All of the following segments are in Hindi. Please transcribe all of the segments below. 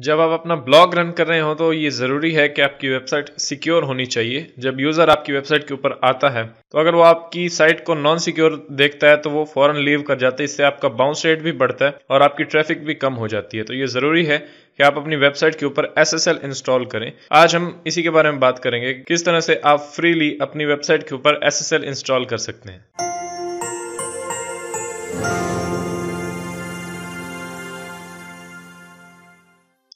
जब आप अपना ब्लॉग रन कर रहे हो तो ये ज़रूरी है कि आपकी वेबसाइट सिक्योर होनी चाहिए जब यूज़र आपकी वेबसाइट के ऊपर आता है तो अगर वो आपकी साइट को नॉन सिक्योर देखता है तो वो फॉरन लीव कर जाता है इससे आपका बाउंस रेट भी बढ़ता है और आपकी ट्रैफिक भी कम हो जाती है तो ये ज़रूरी है कि आप अपनी वेबसाइट के ऊपर एस इंस्टॉल करें आज हम इसी के बारे में बात करेंगे किस तरह से आप फ्रीली अपनी वेबसाइट के ऊपर एस इंस्टॉल कर सकते हैं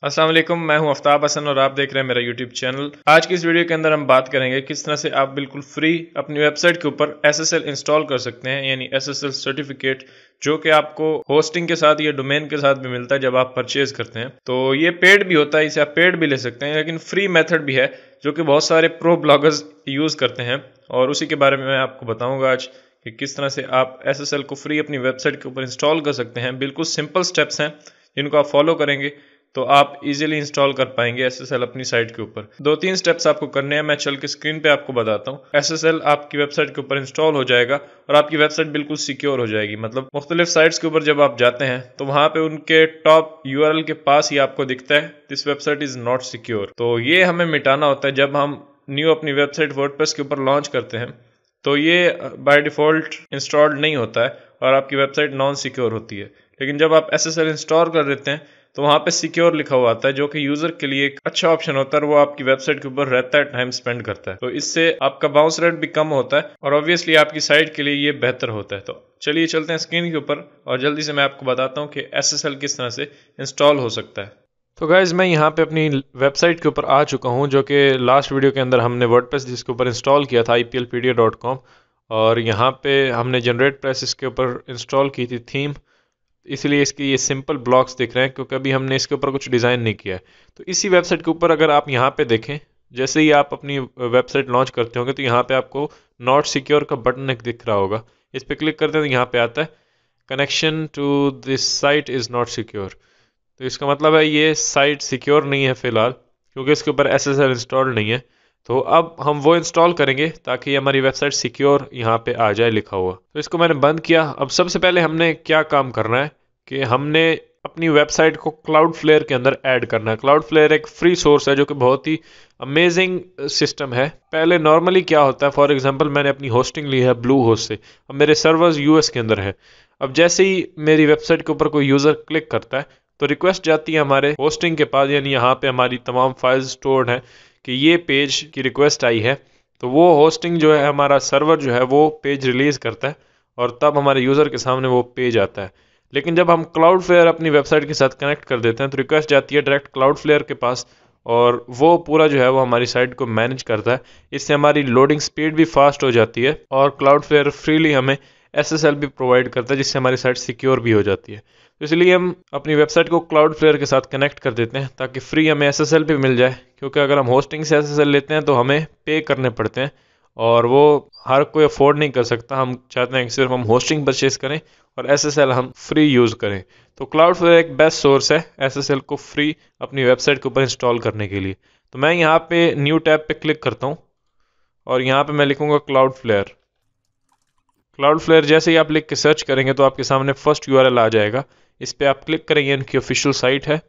अस्सलाम वालेकुम मैं हूं आफ्ताब हसन और आप देख रहे हैं मेरा यूट्यूब चैनल आज की इस वीडियो के अंदर हम बात करेंगे किस तरह से आप बिल्कुल फ्री अपनी वेबसाइट के ऊपर एल इंस्टॉल कर सकते हैं यानी एल सर्टिफिकेट जो कि आपको होस्टिंग के साथ या डोमेन के साथ भी मिलता है जब आप परचेज करते हैं तो ये पेड भी होता है इसे आप पेड भी ले सकते हैं लेकिन फ्री मेथड भी है जो कि बहुत सारे प्रो ब्लॉगर्स यूज़ करते हैं और उसी के बारे में मैं आपको बताऊँगा आज कि किस तरह से आप एल को फ्री अपनी वेबसाइट के ऊपर इंस्टॉल कर सकते हैं बिल्कुल सिंपल स्टेप्स हैं जिनको आप फॉलो करेंगे तो आप इजीली इंस्टॉल कर पाएंगे एसएसएल अपनी साइट के ऊपर दो तीन स्टेप्स आपको करने हैं मैं चल के स्क्रीन पे आपको बताता हूँ एसएसएल आपकी वेबसाइट के ऊपर इंस्टॉल हो जाएगा और आपकी वेबसाइट बिल्कुल सिक्योर हो जाएगी मतलब मुख्तलिफ साइट्स के ऊपर जब आप जाते हैं तो वहाँ पे उनके टॉप यू के पास ही आपको दिखता है this website is not secure तो ये हमें मिटाना होता है जब हम न्यू अपनी वेबसाइट वर्ड के ऊपर लॉन्च करते हैं तो ये बाई डिफ़ॉल्ट इंस्टॉल्ड नहीं होता है और आपकी वेबसाइट नॉन सिक्योर होती है लेकिन जब आप एस इंस्टॉल कर देते हैं तो वहाँ पे सिक्योर लिखा हुआ आता है जो कि यूजर के लिए एक अच्छा ऑप्शन होता है वो आपकी वेबसाइट के ऊपर रहता है टाइम स्पेंड करता है तो इससे आपका बाउंस रेट भी कम होता है और ऑब्वियसली आपकी साइट के लिए ये बेहतर होता है तो चलिए चलते हैं स्क्रीन के ऊपर और जल्दी से मैं आपको बताता हूँ कि एस किस तरह से इंस्टॉल हो सकता है तो गाइज़ मैं यहाँ पे अपनी वेबसाइट के ऊपर आ चुका हूँ जो कि लास्ट वीडियो के अंदर हमने वर्डप्रेस जिसके ऊपर इंस्टॉल किया था आई और यहाँ पे हमने जनरेट प्रेस इसके ऊपर इंस्टॉल की थी थीम इसलिए इसके ये सिंपल ब्लॉक्स दिख रहे हैं क्योंकि अभी हमने इसके ऊपर कुछ डिज़ाइन नहीं किया है तो इसी वेबसाइट के ऊपर अगर आप यहाँ पे देखें जैसे ही आप अपनी वेबसाइट लॉन्च करते होंगे तो यहाँ पे आपको नॉट सिक्योर का बटन एक दिख रहा होगा इस पर क्लिक करते हैं तो यहाँ पे आता है connection to this site is not secure तो इसका मतलब है ये साइट सिक्योर नहीं है फ़िलहाल क्योंकि इसके ऊपर एस इंस्टॉल नहीं है तो अब हम वो इंस्टॉल करेंगे ताकि हमारी वेबसाइट सिक्योर यहाँ पे आ जाए लिखा हुआ तो इसको मैंने बंद किया अब सबसे पहले हमने क्या काम करना है कि हमने अपनी वेबसाइट को क्लाउड फ्लेयर के अंदर ऐड करना है क्लाउड फ्लेयर एक फ्री सोर्स है जो कि बहुत ही अमेजिंग सिस्टम है पहले नॉर्मली क्या होता है फॉर एग्जांपल मैंने अपनी होस्टिंग ली है ब्लू होस्ट से अब मेरे सर्वर्स यूएस के अंदर है अब जैसे ही मेरी वेबसाइट के ऊपर कोई यूज़र क्लिक करता है तो रिक्वेस्ट जाती है हमारे होस्टिंग के पास यानी यहाँ पे हमारी तमाम फाइल्स स्टोर्ड हैं कि ये पेज की रिक्वेस्ट आई है तो वो होस्टिंग जो है हमारा सर्वर जो है वो पेज रिलीज़ करता है और तब हमारे यूज़र के सामने वो पेज आता है लेकिन जब हम क्लाउड फ्लेयर अपनी वेबसाइट के साथ कनेक्ट कर देते हैं तो रिक्वेस्ट जाती है डायरेक्ट क्लाउड फ्लेयर के पास और वो पूरा जो है वो हमारी साइट को मैनेज करता है इससे हमारी लोडिंग स्पीड भी फास्ट हो जाती है और क्लाउड फ्लेयर फ्रीली हमें एस एस एल भी प्रोवाइड करता है जिससे हमारी साइट सिक्योर भी हो जाती है तो इसलिए हम अपनी वेबसाइट को क्लाउड फ्लेयर के साथ कनेक्ट कर देते हैं ताकि फ्री हमें एस एस एल भी मिल जाए क्योंकि अगर हम होस्टिंग से एस एस एल लेते हैं तो हमें पे करने पड़ते हैं और वो हर कोई अफोर्ड नहीं कर सकता हम चाहते हैं कि सिर्फ हम होस्टिंग परचेज करें और एस हम फ्री यूज़ करें तो फ्लेयर एक बेस्ट सोर्स है एस को फ्री अपनी वेबसाइट के ऊपर इंस्टॉल करने के लिए तो मैं यहाँ पे न्यू टैब पे क्लिक करता हूँ और यहाँ पे मैं लिखूँगा क्लाउड फ्लेयर क्लाउड फ्लेयर जैसे ही आप लिख के सर्च करेंगे तो आपके सामने फर्स्ट यू आ जाएगा इस पर आप क्लिक करेंगे इनकी ऑफिशियल साइट है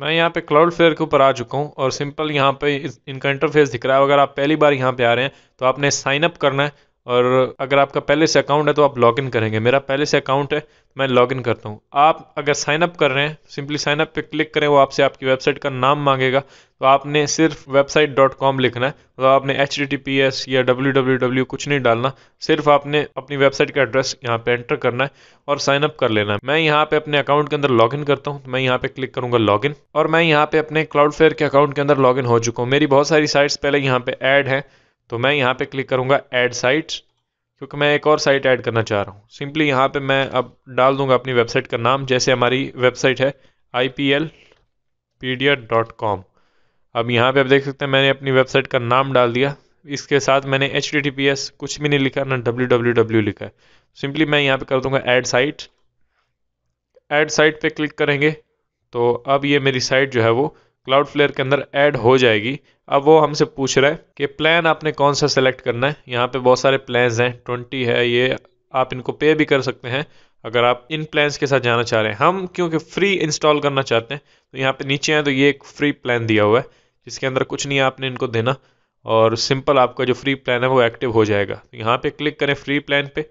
मैं यहाँ पे क्लाउड फेयर के ऊपर आ चुका हूँ और सिंपल यहाँ पे इनका इंटरफेस दिख रहा है अगर आप पहली बार यहाँ पे आ रहे हैं तो आपने साइनअप करना है और अगर आपका पहले से अकाउंट है तो आप लॉग इन करेंगे मेरा पहले से अकाउंट है मैं लॉग इन करता हूँ आप अगर साइन अप कर रहे हैं सिंपली साइन अप पे क्लिक करें वो आपसे आपकी वेबसाइट का नाम मांगेगा तो आपने सिर्फ वेबसाइट डॉट कॉम लिखना है तो आपने H D T P S या डब्ल्यू डब्ल्यू डब्ल्यू कुछ नहीं डालना सिर्फ आपने अपनी वेबसाइट का एड्रेस यहाँ पे एंटर करना है और साइन अप कर लेना है मैं यहाँ पे अपने अकाउंट के अंदर लॉगिन करता हूँ तो मैं यहाँ पे क्लिक करूँगा इन और मैं यहाँ पे अपने क्लाउड फेयर के अकाउंट के अंदर लॉगिन हो चुका हूँ मेरी बहुत सारी साइट्स पहले यहाँ पे ऐड है तो मैं यहाँ पे क्लिक करूँगा ऐड साइट्स क्योंकि मैं एक और साइट ऐड करना चाह रहा हूँ सिंपली यहाँ पे मैं अब डाल दूंगा अपनी वेबसाइट का नाम जैसे हमारी वेबसाइट है आई पी एल कॉम अब यहाँ पे आप देख सकते हैं मैंने अपनी वेबसाइट का नाम डाल दिया इसके साथ मैंने एच कुछ भी नहीं लिखा ना डब्ल्यू लिखा है सिंपली मैं यहाँ पे कर दूंगा ऐड साइट ऐड साइट पे क्लिक करेंगे तो अब ये मेरी साइट जो है वो क्लाउड फ्लेयर के अंदर ऐड हो जाएगी अब वो हमसे पूछ रहा है कि प्लान आपने कौन सा सेलेक्ट करना है यहाँ पे बहुत सारे प्लान्स हैं ट्वेंटी है ये आप इनको पे भी कर सकते हैं अगर आप इन प्लान्स के साथ जाना चाह रहे हैं हम क्योंकि फ्री इंस्टॉल करना चाहते हैं तो यहाँ पे नीचे आए तो ये एक फ्री प्लान दिया हुआ है जिसके अंदर कुछ नहीं है आपने इनको देना और सिंपल आपका जो फ्री प्लान है वो एक्टिव हो जाएगा तो यहाँ पे क्लिक करें फ्री प्लान पे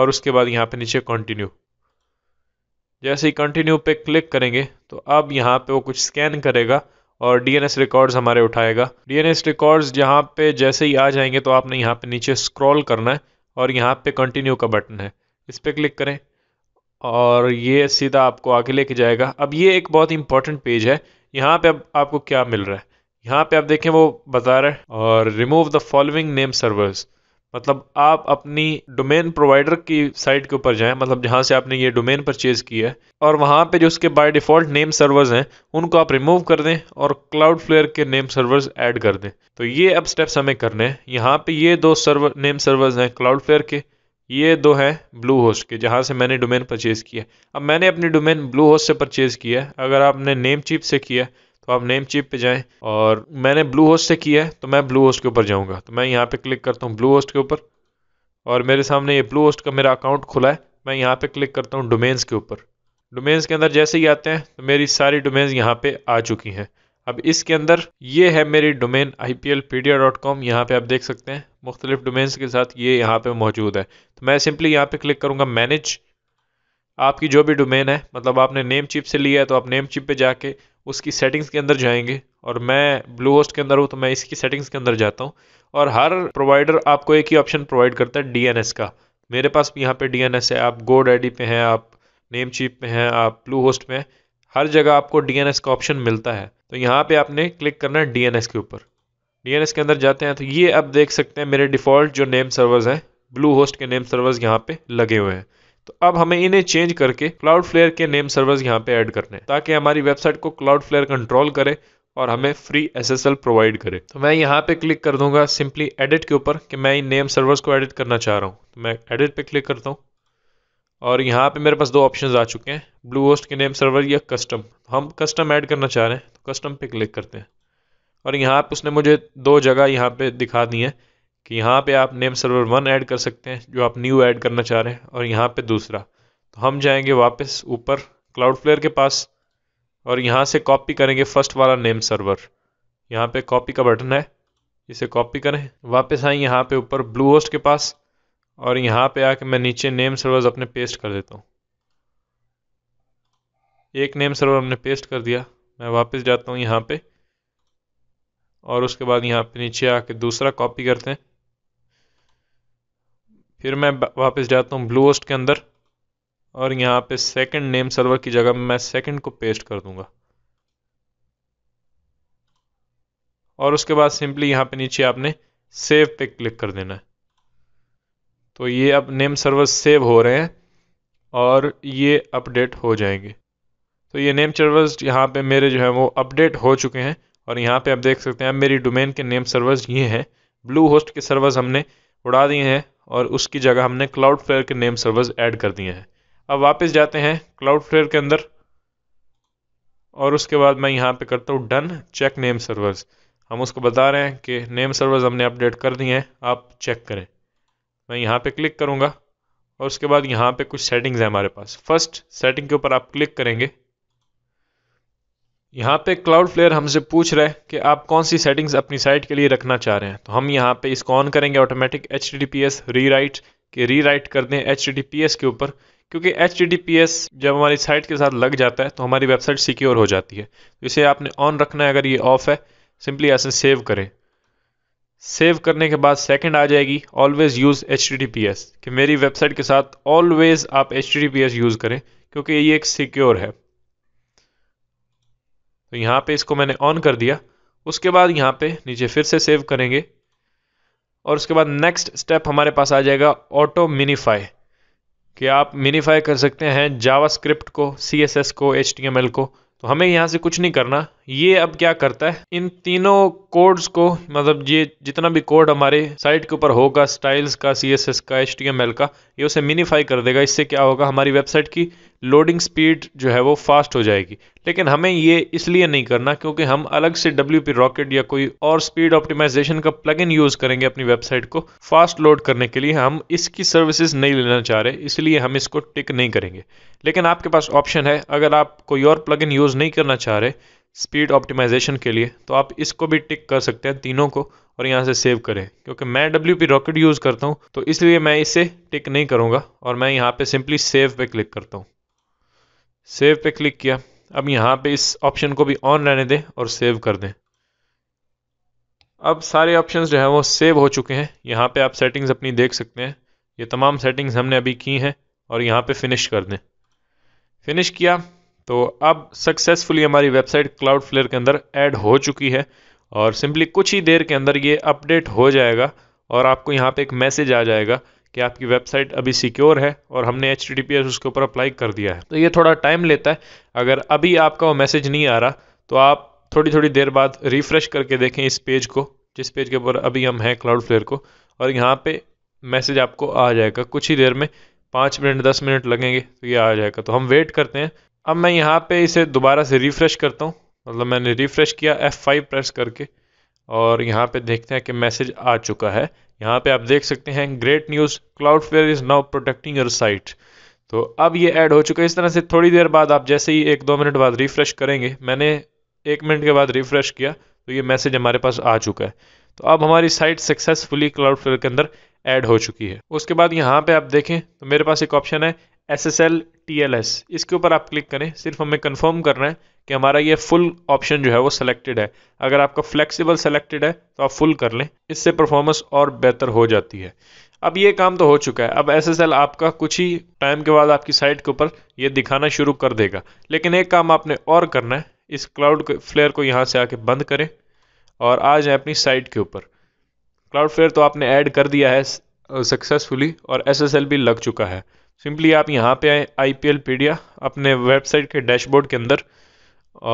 और उसके बाद यहाँ पे नीचे कंटिन्यू जैसे ही कंटिन्यू पे क्लिक करेंगे तो अब यहाँ पे वो कुछ स्कैन करेगा और डी एन एस रिकॉर्ड्स हमारे उठाएगा डी एन एस रिकॉर्ड्स यहाँ पे जैसे ही आ जाएंगे तो आपने यहाँ पे नीचे स्क्रॉल करना है और यहाँ पे कंटिन्यू का बटन है इस पर क्लिक करें और ये सीधा आपको आगे लेके जाएगा अब ये एक बहुत इंपॉर्टेंट पेज है यहाँ पे अब आपको क्या मिल रहा है यहाँ पे आप देखें वो बता रहे हैं और remove the following name servers मतलब आप अपनी डोमेन प्रोवाइडर की साइट के ऊपर जाएं मतलब जहां से आपने ये डोमेन परचेज़ किया है और वहां पे जो उसके बाय डिफ़ॉल्ट नेम सर्वर्स हैं उनको आप रिमूव कर दें और क्लाउड फ्लेयर के नेम सर्वर्स ऐड कर दें तो ये अब स्टेप्स हमें करने हैं यहाँ पे ये दो सर्वर नेम सर्वर्स हैं क्लाउड फ्लेयर के ये दो हैं ब्लू होस्ट के जहाँ से मैंने डोमेन परचेज़ किया अब मैंने अपनी डोमेन ब्लू होस्ट से परचेज़ किया अगर आपने नेम चिप से किया तो आप नेम चिप पे जाएं और मैंने ब्लू होस्ट से किया है तो मैं ब्लू होस्ट के ऊपर जाऊँगा तो मैं यहाँ पे क्लिक करता हूँ ब्लू होस्ट के ऊपर और मेरे सामने ये ब्लू होस्ट का मेरा अकाउंट खुला है मैं यहाँ पे क्लिक करता हूँ डोमेन्स के ऊपर डोमेन्स के अंदर जैसे ही आते हैं तो मेरी सारी डोमेन्स यहाँ पर आ चुकी हैं अब इसके अंदर ये है मेरी domain I P L P D dot com यहाँ पर आप देख सकते हैं मुख्तलिफ डोमेन्स के साथ ये यहाँ पर मौजूद है तो मैं सिंपली यहाँ पर क्लिक करूँगा मैनेज आपकी जो भी डोमेन है मतलब आपने नेम चिप से लिया है तो आप नेम चिप पे जाके उसकी सेटिंग्स के अंदर जाएंगे और मैं ब्लू होस्ट के अंदर हूँ तो मैं इसकी सेटिंग्स के अंदर जाता हूँ और हर प्रोवाइडर आपको एक ही ऑप्शन प्रोवाइड करता है डीएनएस का मेरे पास भी यहाँ पे डीएनएस है आप गो डैडी पे हैं आप नेम चीप पे हैं आप ब्लू होस्ट पे हैं हर जगह आपको डीएनएस का ऑप्शन मिलता है तो यहाँ पर आपने क्लिक करना है डी के ऊपर डी के अंदर जाते हैं तो ये आप देख सकते हैं मेरे डिफ़ॉल्ट जो नेम सर्वर्स हैं ब्लू होस्ट के नेम सर्वर्स यहाँ पर लगे हुए हैं तो अब हमें इन्हें चेंज करके क्लाउड फ्लेयर के नेम सर्वर्स यहाँ पे ऐड करने ताकि हमारी वेबसाइट को क्लाउड फ्लेयर कंट्रोल करे और हमें फ्री एसएसएल प्रोवाइड करे तो मैं यहाँ पे क्लिक कर दूंगा सिंपली एडिट के ऊपर कि मैं इन नेम सर्वर्स को एडिट करना चाह रहा हूँ तो मैं एडिट पे क्लिक करता हूँ और यहाँ पे मेरे पास दो ऑप्शंस आ चुके हैं ब्लू होस्ट के नेम सर्वर या कस्टम तो हम कस्टम ऐड करना चाह रहे हैं तो कस्टम पे क्लिक करते हैं और यहाँ पे उसने मुझे दो जगह यहाँ पे दिखा दी है कि यहाँ पे आप नेम सर्वर वन ऐड कर सकते हैं जो आप न्यू ऐड करना चाह रहे हैं और यहाँ पे दूसरा तो हम जाएंगे वापस ऊपर क्लाउड फ्लेयर के पास और यहाँ से कॉपी करेंगे फर्स्ट वाला नेम सर्वर यहाँ पे कॉपी का बटन है इसे कॉपी करें वापस आए यहाँ पे ऊपर ब्लू होस्ट के पास और यहाँ पे आके मैं नीचे नेम सर्वर अपने पेस्ट कर देता हूँ एक नेम सर्वर हमने पेस्ट कर दिया मैं वापस जाता हूँ यहाँ पे और उसके बाद यहाँ पे नीचे आके दूसरा कॉपी करते हैं फिर मैं वापस जाता हूँ ब्लू होस्ट के अंदर और यहाँ पे सेकंड नेम सर्वर की जगह मैं सेकंड को पेस्ट कर दूंगा और उसके बाद सिंपली यहाँ पे नीचे आपने सेव पे क्लिक कर देना है तो ये अब नेम सर्वर सेव हो रहे हैं और ये अपडेट हो जाएंगे तो ये नेम सर्वर्स यहाँ पे मेरे जो है वो अपडेट हो चुके हैं और यहाँ पे आप देख सकते हैं मेरी डोमेन के नेम सर्वर्स ये हैं ब्लू होस्ट के सर्वर्स हमने उड़ा दिए हैं और उसकी जगह हमने क्लाउड फ्लेयर के नेम सर्वर्स ऐड कर दिए हैं अब वापस जाते हैं क्लाउड फ्लेयर के अंदर और उसके बाद मैं यहाँ पे करता हूँ डन चेक नेम सर्वर्स हम उसको बता रहे हैं कि नेम सर्वर्स हमने अपडेट कर दिए हैं आप चेक करें मैं यहाँ पे क्लिक करूँगा और उसके बाद यहाँ पे कुछ सेटिंग्स हैं हमारे पास फर्स्ट सेटिंग के ऊपर आप क्लिक करेंगे यहाँ पे क्लाउड फ्लेयर हमसे पूछ रहे हैं कि आप कौन सी सेटिंग्स अपनी साइट के लिए रखना चाह रहे हैं तो हम यहाँ पे इसको ऑन करेंगे automatic H T D P S rewrite कि रीराइट कर दें H T D P S के ऊपर क्योंकि H T D P S जब हमारी साइट के साथ लग जाता है तो हमारी वेबसाइट सिक्योर हो जाती है तो इसे आपने ऑन रखना है अगर ये ऑफ है सिंपली ऐसे सेव करें सेव करने के बाद सेकंड आ जाएगी always use H T P S कि मेरी वेबसाइट के साथ ऑलवेज़ आप H T P S use करें क्योंकि ये एक सिक्योर है तो यहाँ पे इसको मैंने ऑन कर दिया उसके बाद यहाँ पे नीचे फिर से सेव करेंगे और उसके बाद नेक्स्ट स्टेप हमारे पास आ जाएगा ऑटो मिनीफाई कि आप मिनीफाई कर सकते हैं जावा स्क्रिप्ट को सी को एच को तो हमें यहाँ से कुछ नहीं करना ये अब क्या करता है इन तीनों कोड्स को मतलब ये जितना भी कोड हमारे साइट के ऊपर होगा स्टाइल्स का सी एस एस का एच टी एम एल का ये उसे मिनीफाई कर देगा इससे क्या होगा हमारी वेबसाइट की लोडिंग स्पीड जो है वो फास्ट हो जाएगी लेकिन हमें ये इसलिए नहीं करना क्योंकि हम अलग से डब्ल्यू पी रॉकेट या कोई और स्पीड ऑप्टिमाइजेशन का प्लग इन यूज़ करेंगे अपनी वेबसाइट को फास्ट लोड करने के लिए हम इसकी सर्विसेज नहीं लेना चाह रहे इसलिए हम इसको टिक नहीं करेंगे लेकिन आपके पास ऑप्शन है अगर आप कोई और प्लग इन यूज़ नहीं करना चाह रहे स्पीड ऑप्टिमाइजेशन के लिए तो आप इसको भी टिक कर सकते हैं तीनों को और यहाँ से सेव करें क्योंकि मैं डब्ल्यू पी रॉकेट यूज़ करता हूँ तो इसलिए मैं इसे टिक नहीं करूँगा और मैं यहाँ पे सिंपली सेव पे क्लिक करता हूँ सेव पे क्लिक किया अब यहाँ पे इस ऑप्शन को भी ऑन रहने दें और सेव कर दें अब सारे ऑप्शन जो हैं वो सेव हो चुके हैं यहाँ पर आप सेटिंग्स अपनी देख सकते हैं ये तमाम सेटिंग्स हमने अभी की हैं और यहाँ पर फिनिश कर दें फिनिश किया तो अब सक्सेसफुली हमारी वेबसाइट क्लाउड फ्लेयर के अंदर ऐड हो चुकी है और सिंपली कुछ ही देर के अंदर ये अपडेट हो जाएगा और आपको यहाँ पे एक मैसेज आ जाएगा कि आपकी वेबसाइट अभी सिक्योर है और हमने एच उसके ऊपर अप्लाई कर दिया है तो ये थोड़ा टाइम लेता है अगर अभी आपका वो मैसेज नहीं आ रहा तो आप थोड़ी थोड़ी देर बाद रिफ़्रेश करके देखें इस पेज को जिस पेज के ऊपर अभी हम हैं क्लाउड फ्लेयर को और यहाँ पर मैसेज आपको आ जाएगा कुछ ही देर में पाँच मिनट दस मिनट लगेंगे तो ये आ जाएगा तो हम वेट करते हैं अब मैं यहाँ पे इसे दोबारा से रिफ़्रेश करता हूँ मतलब मैंने रिफ़्रेश किया F5 प्रेस करके और यहाँ पे देखते हैं कि मैसेज आ चुका है यहाँ पे आप देख सकते हैं great news Cloudflare is now protecting your site तो अब ये ऐड हो चुका है इस तरह से थोड़ी देर बाद आप जैसे ही एक दो मिनट बाद रिफ़्रेश करेंगे मैंने एक मिनट के बाद रिफ़्रेश किया तो ये मैसेज हमारे पास आ चुका है तो अब हमारी साइट सक्सेसफुली क्लाउड के अंदर ऐड हो चुकी है उसके बाद यहाँ पे आप देखें तो मेरे पास एक ऑप्शन है S S L T L S इसके ऊपर आप क्लिक करें सिर्फ हमें कंफर्म करना है कि हमारा ये फुल ऑप्शन जो है वो सिलेक्टेड है अगर आपका फ्लेक्सिबल सिलेक्टेड है तो आप फुल कर लें इससे परफॉर्मेंस और बेहतर हो जाती है अब ये काम तो हो चुका है अब एस आपका कुछ ही टाइम के बाद आपकी साइट के ऊपर ये दिखाना शुरू कर देगा लेकिन एक काम आपने और करना है इस क्लाउड फ्लेयर को यहाँ से आके बंद करें और आ जाए अपनी साइट के ऊपर क्लाउड फ्लेयर तो आपने ऐड कर दिया है सक्सेसफुली uh, और एस भी लग चुका है सिंपली आप यहाँ पे आए आई पी एल पीडिया अपने वेबसाइट के डैशबोर्ड के अंदर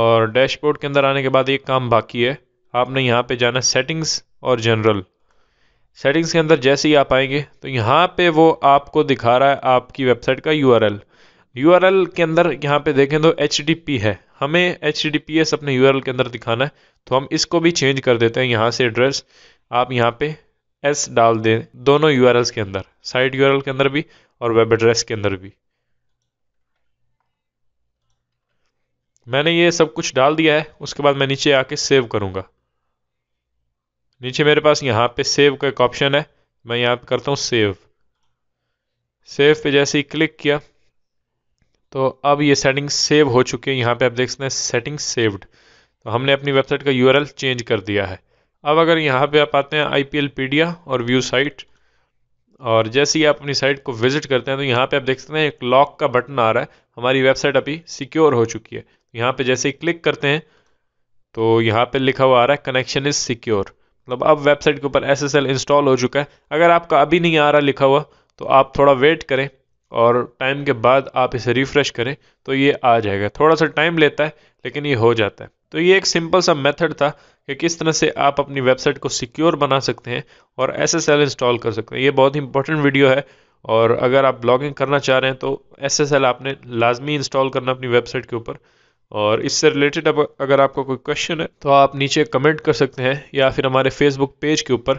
और डैशबोर्ड के अंदर आने के बाद एक काम बाकी है आपने यहाँ पे जाना सेटिंग्स और जनरल सेटिंग्स के अंदर जैसे ही आप आएंगे तो यहाँ पे वो आपको दिखा रहा है आपकी वेबसाइट का U R L U R L के अंदर यहाँ पे देखें तो एच डी पी है हमें एच डी पी एस अपने यू आर एल के अंदर दिखाना है तो हम इसको भी चेंज कर देते हैं यहाँ से एड्रेस आप यहाँ पे एस डाल दें दोनों यू आर एल्स के अंदर साइट यू आर एल के अंदर भी और वेब एड्रेस के अंदर भी मैंने ये सब कुछ डाल दिया है उसके बाद मैं नीचे आके सेव करूंगा नीचे मेरे पास यहाँ पे सेव का एक ऑप्शन है मैं यहाँ पे करता हूँ सेव सेव पे जैसे ही क्लिक किया तो अब ये सेटिंग सेव हो चुकी है यहाँ पे आप देख सकते हैं सेटिंग सेव्ड तो हमने अपनी वेबसाइट का यूआरएल चेंज कर दिया है अब अगर यहाँ पे आप आते हैं आई और व्यू साइट और जैसे ही आप अपनी साइट को विजिट करते हैं तो यहाँ पे आप देख सकते हैं एक लॉक का बटन आ रहा है हमारी वेबसाइट अभी सिक्योर हो चुकी है यहाँ पे जैसे ही क्लिक करते हैं तो यहाँ पे लिखा हुआ आ रहा है कनेक्शन इज़ सिक्योर मतलब अब वेबसाइट के ऊपर एस इंस्टॉल हो चुका है अगर आपका अभी नहीं आ रहा लिखा हुआ तो आप थोड़ा वेट करें और टाइम के बाद आप इसे रिफ़्रेश करें तो ये आ जाएगा थोड़ा सा टाइम लेता है लेकिन ये हो जाता है तो ये एक सिंपल सा मेथड था कि किस तरह से आप अपनी वेबसाइट को सिक्योर बना सकते हैं और एस इंस्टॉल कर सकते हैं ये बहुत ही इंपॉर्टेंट वीडियो है और अगर आप ब्लॉगिंग करना चाह रहे हैं तो एस आपने लाजमी इंस्टॉल करना अपनी वेबसाइट के ऊपर और इससे रिलेटेड अब अगर आपका कोई क्वेश्चन है तो आप नीचे कमेंट कर सकते हैं या फिर हमारे फेसबुक पेज के ऊपर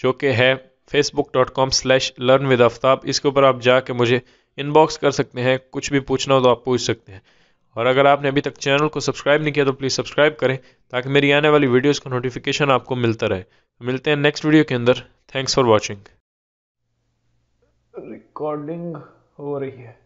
जो कि है Facebook dot com slash learn with Aftab इसके ऊपर आप जाके मुझे इनबॉक्स कर सकते हैं कुछ भी पूछना हो तो आप पूछ सकते हैं और अगर आपने अभी तक चैनल को सब्सक्राइब नहीं किया तो प्लीज़ सब्सक्राइब करें ताकि मेरी आने वाली वीडियोस का नोटिफिकेशन आपको मिलता रहे मिलते हैं नेक्स्ट वीडियो के अंदर थैंक्स फॉर वॉचिंग रिकॉर्डिंग हो रही है